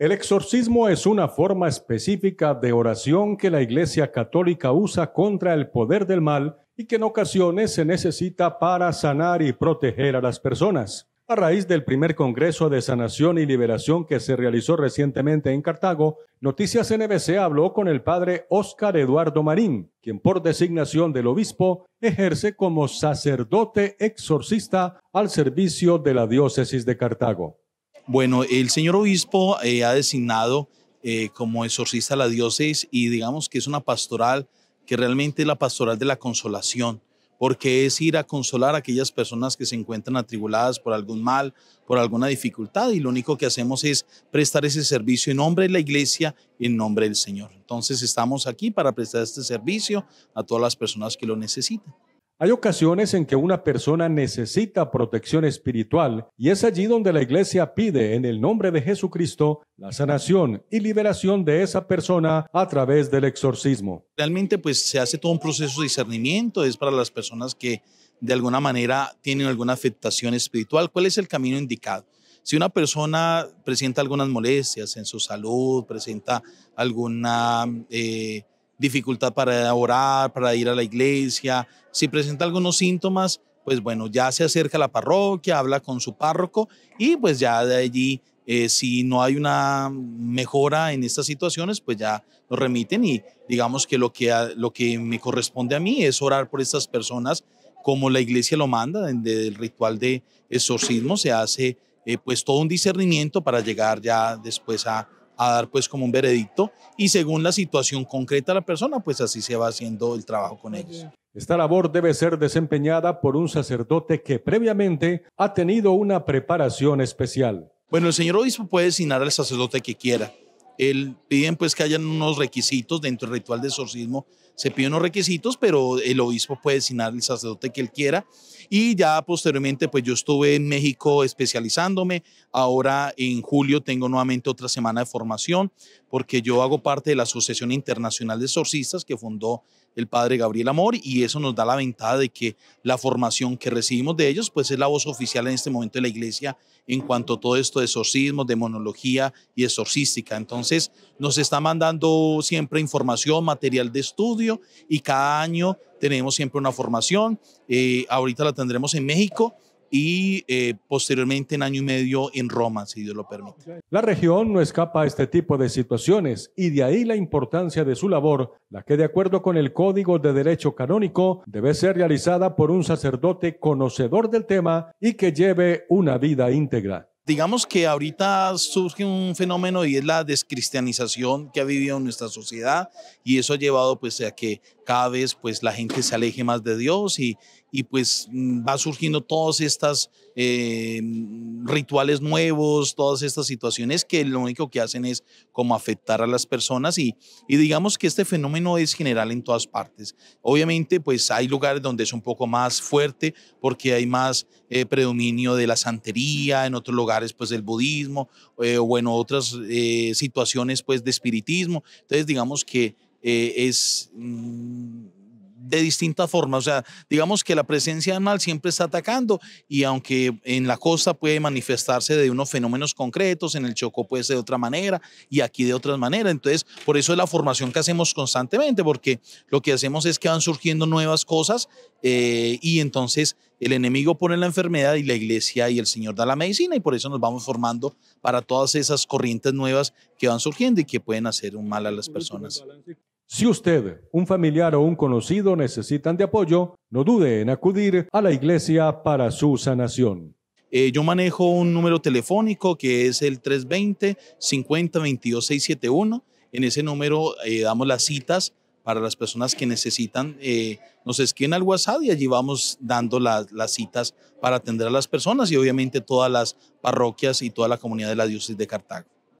El exorcismo es una forma específica de oración que la Iglesia Católica usa contra el poder del mal y que en ocasiones se necesita para sanar y proteger a las personas. A raíz del primer Congreso de Sanación y Liberación que se realizó recientemente en Cartago, Noticias NBC habló con el padre Óscar Eduardo Marín, quien por designación del obispo ejerce como sacerdote exorcista al servicio de la diócesis de Cartago. Bueno, el señor obispo eh, ha designado eh, como exorcista a la diócesis y digamos que es una pastoral que realmente es la pastoral de la consolación, porque es ir a consolar a aquellas personas que se encuentran atribuladas por algún mal, por alguna dificultad, y lo único que hacemos es prestar ese servicio en nombre de la iglesia en nombre del Señor. Entonces estamos aquí para prestar este servicio a todas las personas que lo necesitan. Hay ocasiones en que una persona necesita protección espiritual y es allí donde la iglesia pide en el nombre de Jesucristo la sanación y liberación de esa persona a través del exorcismo. Realmente pues se hace todo un proceso de discernimiento, es para las personas que de alguna manera tienen alguna afectación espiritual. ¿Cuál es el camino indicado? Si una persona presenta algunas molestias en su salud, presenta alguna... Eh, dificultad para orar, para ir a la iglesia, si presenta algunos síntomas, pues bueno, ya se acerca a la parroquia, habla con su párroco y pues ya de allí, eh, si no hay una mejora en estas situaciones, pues ya lo remiten y digamos que lo que, lo que me corresponde a mí es orar por estas personas como la iglesia lo manda, desde el ritual de exorcismo se hace eh, pues todo un discernimiento para llegar ya después a a dar pues como un veredicto y según la situación concreta de la persona, pues así se va haciendo el trabajo con ellos. Esta labor debe ser desempeñada por un sacerdote que previamente ha tenido una preparación especial. Bueno, el señor obispo puede designar al sacerdote que quiera. el piden pues que hayan unos requisitos dentro del ritual de exorcismo se piden unos requisitos, pero el obispo puede designar el sacerdote que él quiera. Y ya posteriormente, pues yo estuve en México especializándome. Ahora en julio tengo nuevamente otra semana de formación, porque yo hago parte de la Asociación Internacional de Exorcistas que fundó el padre Gabriel Amor y eso nos da la ventaja de que la formación que recibimos de ellos pues es la voz oficial en este momento de la iglesia en cuanto a todo esto de exorcismo demonología y exorcística. Entonces nos está mandando siempre información, material de estudio y cada año tenemos siempre una formación. Eh, ahorita la tendremos en México y eh, posteriormente en año y medio en Roma, si Dios lo permite. La región no escapa a este tipo de situaciones y de ahí la importancia de su labor, la que de acuerdo con el Código de Derecho Canónico debe ser realizada por un sacerdote conocedor del tema y que lleve una vida íntegra digamos que ahorita surge un fenómeno y es la descristianización que ha vivido nuestra sociedad y eso ha llevado pues a que cada vez pues la gente se aleje más de Dios y, y pues mm, va surgiendo todos estos eh, rituales nuevos, todas estas situaciones que lo único que hacen es como afectar a las personas y, y digamos que este fenómeno es general en todas partes. Obviamente pues hay lugares donde es un poco más fuerte porque hay más eh, predominio de la santería, en otros lugares pues del budismo eh, o en otras situaciones pues de espiritismo. Entonces digamos que eh, es mm, de distintas formas. O sea, digamos que la presencia del mal siempre está atacando y aunque en la costa puede manifestarse de unos fenómenos concretos, en el Chocó puede ser de otra manera y aquí de otras maneras. Entonces, por eso es la formación que hacemos constantemente, porque lo que hacemos es que van surgiendo nuevas cosas eh, y entonces el enemigo pone la enfermedad y la iglesia y el Señor da la medicina y por eso nos vamos formando para todas esas corrientes nuevas que van surgiendo y que pueden hacer un mal a las personas. Si usted, un familiar o un conocido necesitan de apoyo, no dude en acudir a la iglesia para su sanación. Eh, yo manejo un número telefónico que es el 320 5022671 En ese número eh, damos las citas para las personas que necesitan. Eh, nos escriben al WhatsApp y allí vamos dando las citas para atender a las personas y obviamente todas las parroquias y toda la comunidad de la diócesis de Cartago.